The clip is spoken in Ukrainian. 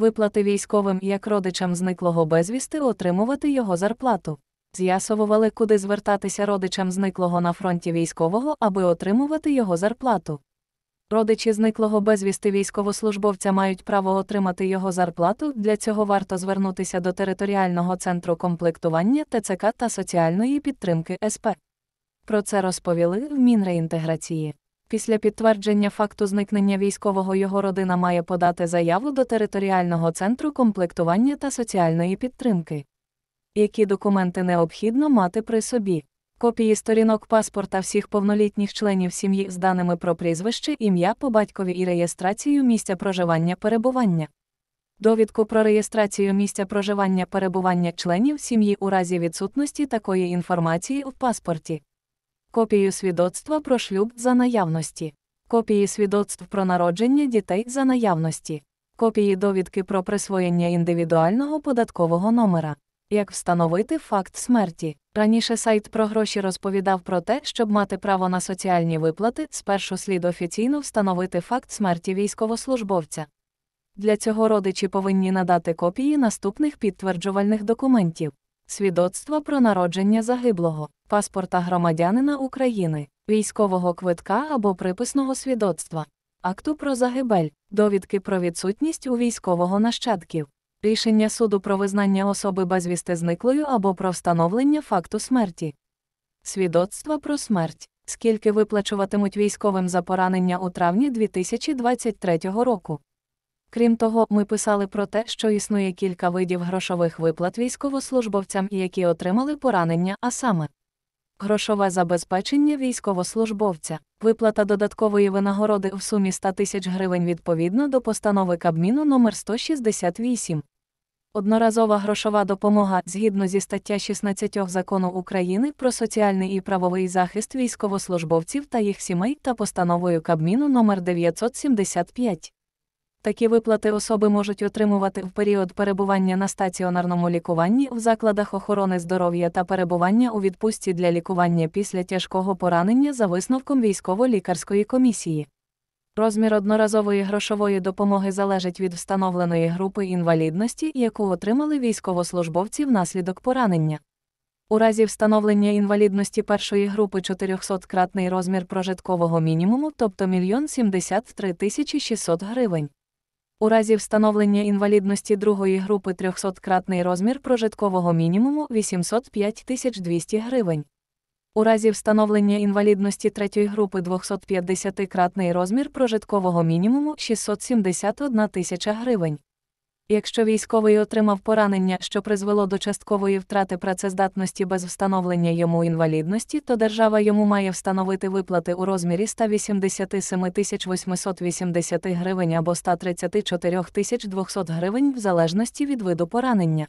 виплати військовим як родичам зниклого безвісти отримувати його зарплату. З'ясовували, куди звертатися родичам зниклого на фронті військового, аби отримувати його зарплату. Родичі зниклого безвісти військовослужбовця мають право отримати його зарплату. Для цього варто звернутися до територіального центру комплектування ТЦК та соціальної підтримки СП. Про це розповіли в Мінреінтеграції. Після підтвердження факту зникнення військового його родина має подати заяву до територіального центру комплектування та соціальної підтримки. Які документи необхідно мати при собі? Копії сторінок паспорта всіх повнолітніх членів сім'ї з даними про прізвище, ім'я по батькові і реєстрацію місця проживання перебування. Довідку про реєстрацію місця проживання перебування членів сім'ї у разі відсутності такої інформації в паспорті копію свідоцтва про шлюб за наявності, копії свідоцтв про народження дітей за наявності, копії довідки про присвоєння індивідуального податкового номера. Як встановити факт смерті? Раніше сайт про гроші розповідав про те, щоб мати право на соціальні виплати, спершу слід офіційно встановити факт смерті військовослужбовця. Для цього родичі повинні надати копії наступних підтверджувальних документів свідоцтва про народження загиблого, паспорта громадянина України, військового квитка або приписного свідоцтва, акту про загибель, довідки про відсутність у військового нащадків, рішення суду про визнання особи безвісти зниклою або про встановлення факту смерті, свідоцтва про смерть. Скільки виплачуватимуть військовим за поранення у травні 2023 року? Крім того, ми писали про те, що існує кілька видів грошових виплат військовослужбовцям, які отримали поранення, а саме грошове забезпечення військовослужбовця, виплата додаткової винагороди в сумі 100 тисяч гривень відповідно до постанови Кабміну номер 168 Одноразова грошова допомога згідно зі стаття 16 закону України про соціальний і правовий захист військовослужбовців та їх сімей та постановою Кабміну номер 975 Такі виплати особи можуть отримувати в період перебування на стаціонарному лікуванні в закладах охорони здоров'я та перебування у відпустці для лікування після тяжкого поранення за висновком військово-лікарської комісії. Розмір одноразової грошової допомоги залежить від встановленої групи інвалідності, яку отримали військовослужбовці внаслідок поранення. У разі встановлення інвалідності першої групи 400-кратний розмір прожиткового мінімуму, тобто 1 073 600 гривень у разі встановлення інвалідності другої групи 300-кратний розмір прожиткового мінімуму 805 200 гривень. У разі встановлення інвалідності третьої групи 250-кратний розмір прожиткового мінімуму 671 тисяча гривень. Якщо військовий отримав поранення, що призвело до часткової втрати працездатності без встановлення йому інвалідності, то держава йому має встановити виплати у розмірі 187 880 гривень або 134 200 гривень в залежності від виду поранення.